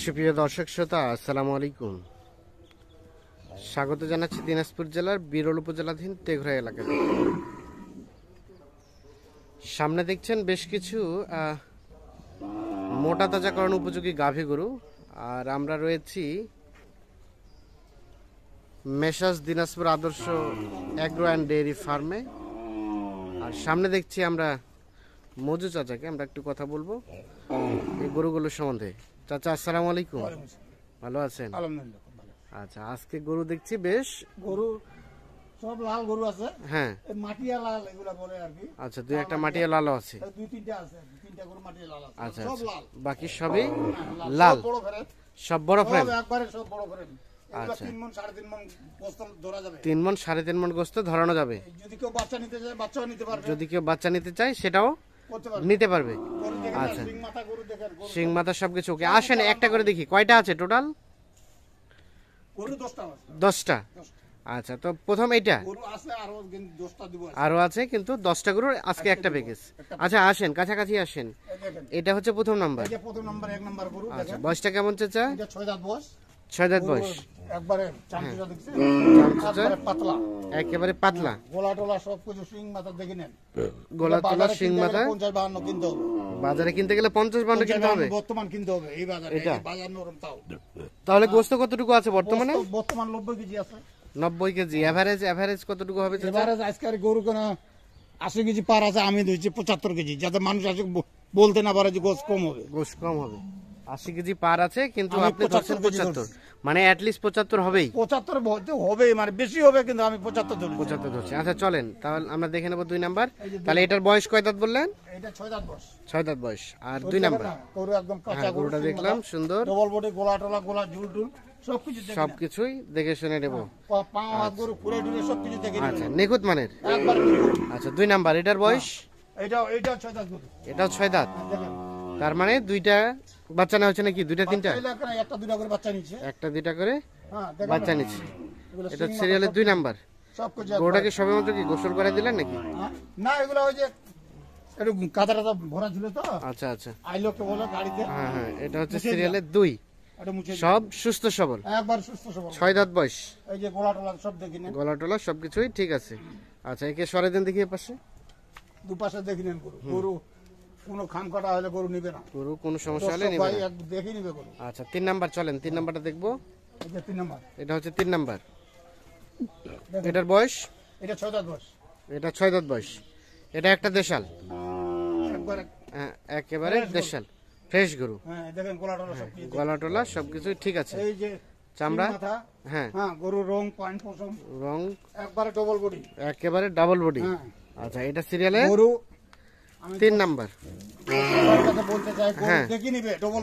সুপ্রিয় দর্শক শ্রোতা আসসালামু আলাইকুম স্বাগত জানাচ্ছি দিনাজপুর জেলার বিরল উপজেলাধীন তেঘরা এলাকা সামনে দেখছেন বেশ কিছু মোটা তাজাকরণ উপযোগী গাভী গরু আর আমরা রয়েছি মেসাজ দিনাজপুর আদর্শ অ্যাগ্রো অ্যান্ড ডেয়ারি ফার্মে আর সামনে দেখছি আমরা মজু চাচাকে আমরা একটু কথা বলবো এই গরুগুলোর সম্বন্ধে চাচা আসসালাম আলাইকুম ভালো আছেন আচ্ছা আজকে গরু দেখছি বেশ গরু সব লাল গরু আছে হ্যাঁ মাটিয়া লাল বলে আর কি আচ্ছা দুই একটা মাটিয়া লালও আছে দুই তিনটা আছে তিনটা গরু মাটিয়া লাল আছে আচ্ছা সব আচ্ছা। লাল বাকি সবই হ্যাঁ, লাল বড় সব বড় একবারে সব বড় আচ্ছা তিন মন সাড়ে তিন মন গোস্ত ধরানো যাবে যদি কেউ বাচ্চা নিতে চায় বাচ্চাও নিতে পারবে যদি কেউ বাচ্চা নিতে চায় সেটাও নিতে পারবে আচ্ছা সিং মাথা সব কিছু ওকে আসেন একটা করে দেখি কয়টা আছে টোটাল দশটা আচ্ছা তো প্রথম এটা আরো আছে কিন্তু দশটা গরুর আজকে একটা প্যাকেজ আচ্ছা আসেন কাছাকাছি আসেন এটা হচ্ছে প্রথম নাম্বার আচ্ছা বয়সটা কেমন চাচা ছয় দাঁত বয়স হ্যাঁ। হ্যাঁ। বাজারে কিনতে গেলে কিনতে হবে বর্তমান কিনতে হবে এই বাজারে বাজার হ্যাঁ। তাহলে গোস্ত কতটুকু আছে বর্তমানে বর্তমান নব্বই কেজি আছে নব্বই কেজি এভারেজ এভারেজ কতটুকু হবে এভারেজ গরু কোন কেজি পার আছে আমি ধুইছি পঁচাত্তর কেজি যাতে মানুষ আছে বলতে না পারে যে গোস কম হবে গোস কম হবে আশি কেজি পার আছে কিন্তু আপনি ধরছেন পঁচাত্তর মানে অ্যাট লিস্ট পঁচাত্তর হবেই পঁচাত্তর হবেই মানে বেশি হবে কিন্তু আমি পঁচাত্তর ধরছি পঁচাত্তর ধরছি আচ্ছা চলেন তাহলে আমরা দেখে নেবো দুই নাম্বার তাহলে এটার বয়স কয় দাঁত বললেন ছয় দাঁত বয়স আর দুই নাম্বার হ্যাঁ, গরু গরুটা দেখলাম সুন্দর ডবল বডি গোলা টোলা গোলা ঝুল ঝুল সবকিছুই দেখে শুনে নেব আচ্ছা।, আচ্ছা নিখুঁত মানের আচ্ছা দুই নাম্বার এটার হ্যাঁ। বয়স এটা ছয় দাঁত হ্যাঁ, তার মানে দুইটা বাচ্চা নেওয়া হচ্ছে নাকি দুইটা তিনটা একটা দুইটা করে বাচ্চা নিচ্ছে একটা দুইটা করে হ্যাঁ, বাচ্চা নিচ্ছে এটা সিরিয়ালের দুই নাম্বার গোটাকে সবে মতো কি গোসল করে দিলেন নাকি হ্যাঁ। না এগুলো ওই যে একটু ভরা তো আচ্ছা আচ্ছা গাড়িতে হ্যাঁ হ্যাঁ এটা হচ্ছে সিরিয়ালের দুই সব সুস্থ সবল একবার সুস্থ সবল ছয় দাঁত বয়স এই যে গলা টলা সব দেখি না গলা টলা সবকিছুই ঠিক আছে আচ্ছা একে সরে দেন দেখি পাশে দুপাশে দেখি নেন গরু কোনো খান কাটা হলে গরু নিবে না গরু কোনো সমস্যা হলে নিবে না দেখে নিবে গরু আচ্ছা তিন নাম্বার চলেন তিন নাম্বারটা দেখবো এটা তিন নাম্বার এটা হচ্ছে তিন নাম্বার এটার বয়স এটা ছয় দাঁত বয়স এটা ছয় দাঁত বয়স এটা একটা দেশাল হ্যাঁ একেবারে দেশাল ফ্রেশ গরু হ্যাঁ দেখেন সবকিছু ঠিক আছে এই যে চামড়া হ্যাঁ হ্যাঁ গরুর রং পান রং একবারে ডবল বডি একেবারে ডাবল হ্যাঁ। বডি আচ্ছা এটা সিরিয়ালে গরু তিন নাম্বার ডবল হ্যাঁ।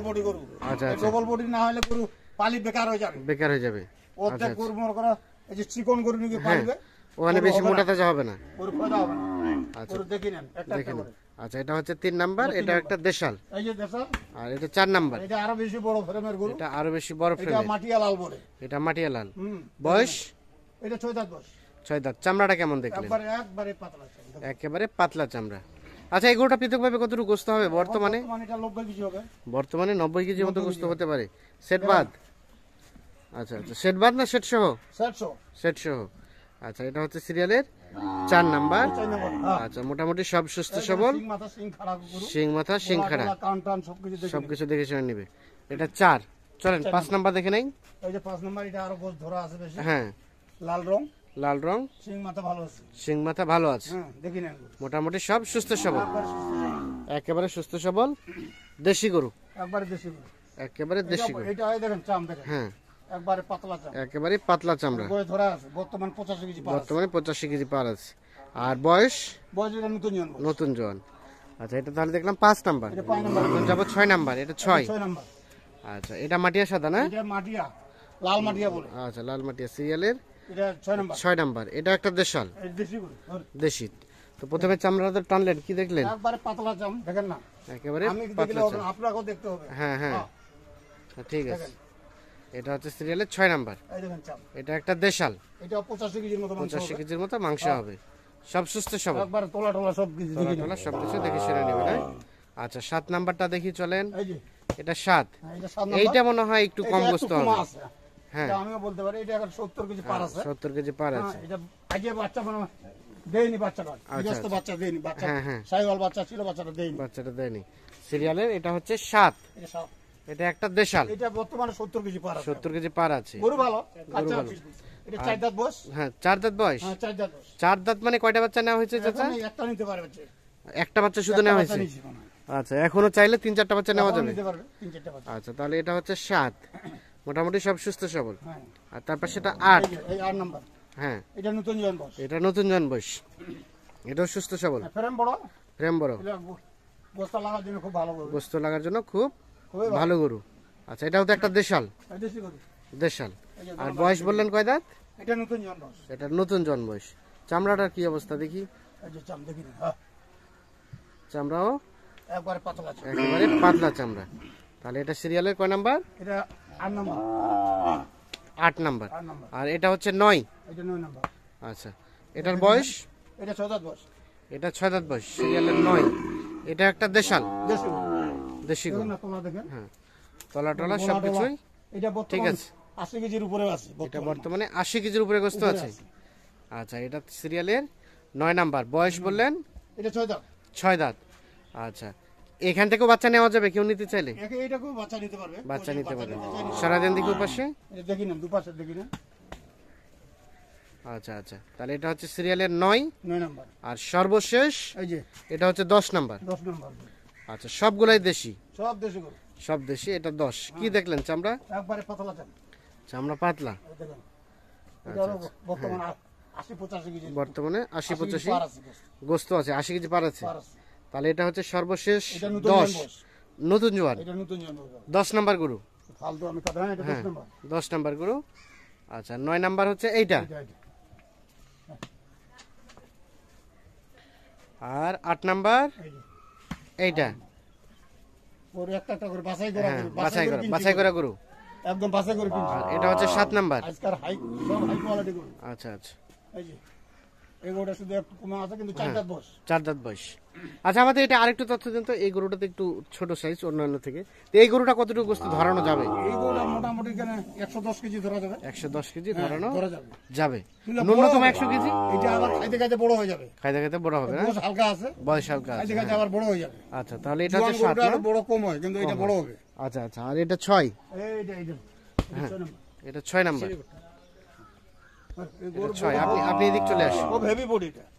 বডি আচ্ছা, আচ্ছা। না হলে গরু পালি বেকার হয়ে যাবে বেকার হয়ে যাবে অর্ধেক আচ্ছা, গরু মনে করো এই যে চিকন গরু নিয়ে হ্যাঁ। পালবে ওখানে বেশি না গরু ফায়দা হবে না আচ্ছা দেখি নেন একটা আচ্ছা এটা হচ্ছে তিন নাম্বার এটা একটা দেশাল এই যে দেশাল আর এটা চার নাম্বার এটা আরো বেশি বড় ফ্রেমের গরু এটা আরো বেশি বড় ফ্রেম এটা মাটিয়া লাল বলে এটা মাটিয়া লাল বয়স এটা ছয় দাঁত বয়স ছয় দাঁত চামড়াটা কেমন দেখলেন একবারে পাতলা একেবারে পাতলা চামড়া আচ্ছা এই গরুটা পৃথকভাবে কতটুকু গোস্ত হবে বর্তমানে বর্তমানে নব্বই কেজি মতো গোস্ত হতে পারে সেট বাদ আচ্ছা আচ্ছা সেট বাদ না সেট সহ সেট সহ আচ্ছা এটা হচ্ছে সিরিয়ালের চার নাম্বার হ্যাঁ। আচ্ছা মোটামুটি সব সুস্থ সবল শিং মাথা শিং খাড়া সবকিছু দেখে শুনে নিবে এটা চার চলেন পাঁচ নাম্বার দেখে নেই পাঁচ নাম্বার এটা আরো ধরা আছে হ্যাঁ লাল রং লাল রং শিং মাথা ভালো আছে মাথা ভালো আছে হ্যাঁ, মোটামুটি সব সুস্থ সবল একেবারে সুস্থ সবল দেশি গরু একবারে দেশি গরু একেবারে দেশি গরু হ্যাঁ একবারে একেবারে পাতলা চামড়া বর্তমানে পঁচাশি কেজি পার আছে আর বয়স বয়স নতুন জন নতুন আচ্ছা এটা তাহলে দেখলাম পাঁচ নাম্বার যাব ছয় নাম্বার এটা ছয় আচ্ছা এটা মাটিয়া সাদা না মাটিয়া লাল মাটিয়া আচ্ছা লাল মাটিয়া সিরিয়ালের ছয় এটা একটা দেশাল দেশি তো প্রথমে টানলেন দেখলেন একেবারে হ্যাঁ হ্যাঁ, হ্যাঁ। ঠিক আছে এটা হচ্ছে সিরিয়ালের ছয় এটা একটা দেশাল পঁচাশি কেজির মতো মাংস হ্যাঁ। হবে সব সুস্থ সব সব কিছু দেখে সেরে নেবে হ্যাঁ? আচ্ছা সাত নাম্বারটা দেখি চলেন এটা সাত এইটা মনে হয় একটু কম বস্তু হবে হ্যাঁ। আমিও বলতে পারি এটা এখন কেজি পার হ্যাঁ, আছে কেজি পার হ্যাঁ, আছে আগে বাচ্চা মানে দেয়নি বাচ্চাটা আচ্ছা, আচ্ছা। বাচ্চা দেয়নি বাচ্চা সাইওয়াল বাচ্চা ছিল বাচ্চাটা দেয়নি বাচ্চাটা দেয়নি সিরিয়ালের এটা হচ্ছে এটা একটা দেশাল এটা বর্তমানে কেজি পার কেজি পার আছে গরু ভালো চার দাঁত মানে কয়টা বাচ্চা নেওয়া হয়েছে একটা বাচ্চা শুধু নেওয়া হয়েছে আচ্ছা এখনো চাইলে তিন চারটা বাচ্চা নেওয়া যাবে আচ্ছা তাহলে এটা হচ্ছে সাত মোটামুটি সব সুস্থ সবল হ্যাঁ। আর তারপর সেটা আট আট হ্যাঁ এটা নতুন জন বয়স এটাও সুস্থ সবল হ্যাঁ, ফ্রেম বড় ফ্রেম লাগার জন্য খুব ভালো গরু আচ্ছা এটাও তো একটা দেশাল দেশাল আর বয়স বললেন কয় দাঁত এটা নতুন এটা নতুন জন বয়স চামড়াটার কি অবস্থা দেখি হ্যাঁ। চামড়াও একবারে পাতলা চামড়া তাহলে এটা সিরিয়ালের কয় নাম্বার এটা আট নাম্বার আর এটা হচ্ছে নয় আচ্ছা এটার বয়স এটা ছয় দাঁত বয়স এটা ছয় দাঁত বয়স সিরিয়ালের নয় এটা একটা দেশাল দেশি হ্যাঁ তলা টলা সব কিছুই ঠিক আছে আশি কেজির উপরে আছে বর্তমানে আশি কেজির উপরে গ্রস্ত আছে আচ্ছা এটা সিরিয়ালের নয় নাম্বার বয়স বললেন এটা ছয় দাঁত আচ্ছা এখান থেকেও বাচ্চা নেওয়া যাবে কেউ নিতে চাইলে বাচ্চা নিতে পারবে সারাদিন দিকে পাশে দেখি না দুপাশে দেখি না আচ্ছা আচ্ছা তাহলে এটা হচ্ছে সিরিয়ালের নয় আর সর্বশেষ এই এটা হচ্ছে দশ নাম্বার আচ্ছা সবগুলাই দেশি সব দেশি এটা দশ কি হ্যাঁ। দেখলেন চামড়া চামড়া পাতলা আচ্ছা, আচ্ছা। হ্যাঁ। বর্তমানে আশি পঁচাশি বর্তমানে আশি পঁচাশি গোস্ত আছে আশি কেজি পার আছে তাহলে এটা হচ্ছে সর্বশেষ দশ নতুন জোয়ান দশ নাম্বার গরু হ্যাঁ দশ নাম্বার গরু হ্যাঁ, হ্যাঁ, আচ্ছা নয় নাম্বার হচ্ছে এইটা আর আট নাম্বার এইটা বাছাই করা হ্যাঁ, বাছাই করা এটা হচ্ছে সাত নাম্বার আচ্ছা আচ্ছা শুধু একটু আছে কিন্তু চার হ্যাঁ, দাঁত বয়স চার দাঁত বয়স আচ্ছা আমাদের এটা আরেকটু তথ্য দিন তো এই গরুটাতে একটু ছোট সাইজ অন্যান্য থেকে তো এই গরুটা কতটুকু ধরানো যাবে এই গরুটা মোটামুটি এখানে একশো দশ কেজি ধরা যাবে কেজি হ্যাঁ, ধরানো যাবে ন্যূনতম একশো কেজি এটা আবার খাইতে খাইতে বড় হয়ে যাবে খাইতে খাইতে বড় হবে না হালকা আছে বয়স হালকা খাইতে খাইতে হ্যাঁ। আবার বড় হয়ে যাবে আচ্ছা তাহলে এটা হচ্ছে সাত বড় কম হয় কিন্তু এটা বড় হবে আচ্ছা আচ্ছা আর এটা ছয় এইটা এইটা এটা ছয় নাম্বার ছয় আপনি আপনি এদিক চলে আসুন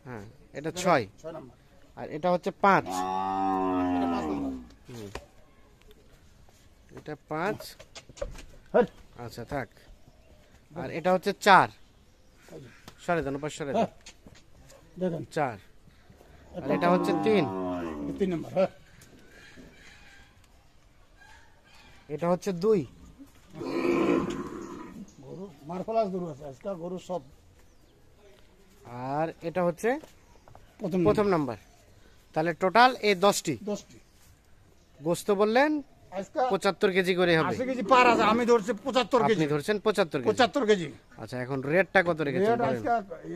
হ্যাঁ এটা ছয় আর এটা হচ্ছে পাঁচ এটা পাঁচ হ্যাঁ। আচ্ছা থাক আর এটা হচ্ছে চার সরে দেন উপাস সরে হ্যাঁ, দেখেন চার আর এটা হচ্ছে তিন তিন নম্বর হ্যাঁ। এটা হচ্ছে দুই মারফলাস গরু আছে আজকে গরু সব আর এটা হচ্ছে প্রথম প্রথম নাম্বার তাহলে টোটাল এ দশটি দশটি গোস্ত বললেন পঁচাত্তর কেজি করে হবে কেজি পার আছে আমি ধরছি পঁচাত্তর কেজি ধরছেন পঁচাত্তর পঁচাত্তর কেজি আচ্ছা এখন রেটটা কত রেখেছেন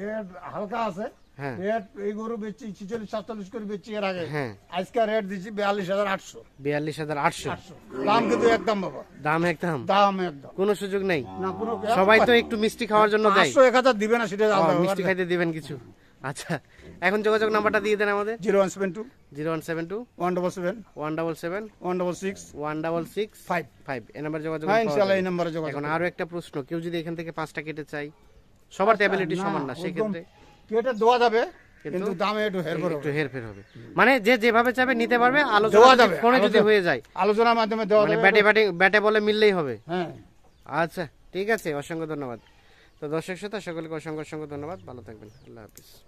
রেট হালকা আছে হ্যাঁ। রেট এই গরু ছিচল্লিশ সাতচল্লিশ করে এর আগে হ্যাঁ। আজকে রেট দিচ্ছি বিয়াল্লিশ হাজার আটশো বিয়াল্লিশ হাজার আটশো দাম কিন্তু একদম বাবা দাম একদম দাম একদম কোনো সুযোগ না কোনো সবাই তো একটু মিষ্টি খাওয়ার জন্য দেয় এক হাজার দিবে না সেটা মিষ্টি খাইতে দিবেন কিছু আচ্ছা এখন যোগাযোগ নাম্বারটা দিয়ে দেন আমাদের zero one seven two zero one seven two one double seven one double seven one double six one double six five five number যোগাযোগ হ্যাঁ, এই নাম্বারে যোগাযোগ এখন আরো একটা প্রশ্ন কেউ যদি এখান থেকে পাঁচটা কেটে চাই সবার অ্যাবিলিটি আচ্ছা, সমান না সেক্ষেত্রে দেওয়া যাবে কিন্তু দামে একটু হেরফের একটু হেরফের হবে মানে যে যেভাবে চাবে নিতে পারবে আলোচনা ফোনে যদি হয়ে যায় আলোচনার মাধ্যমে দেওয়া মানে ব্যাটে ব্যাটে ব্যাটে বলে মিললেই হবে হ্যাঁ আচ্ছা ঠিক আছে অসংখ্য ধন্যবাদ তো দর্শক শ্রোতা সকলকে অসংখ্য অসংখ্য ধন্যবাদ ভালো থাকবেন আল্লাহ হাফিজ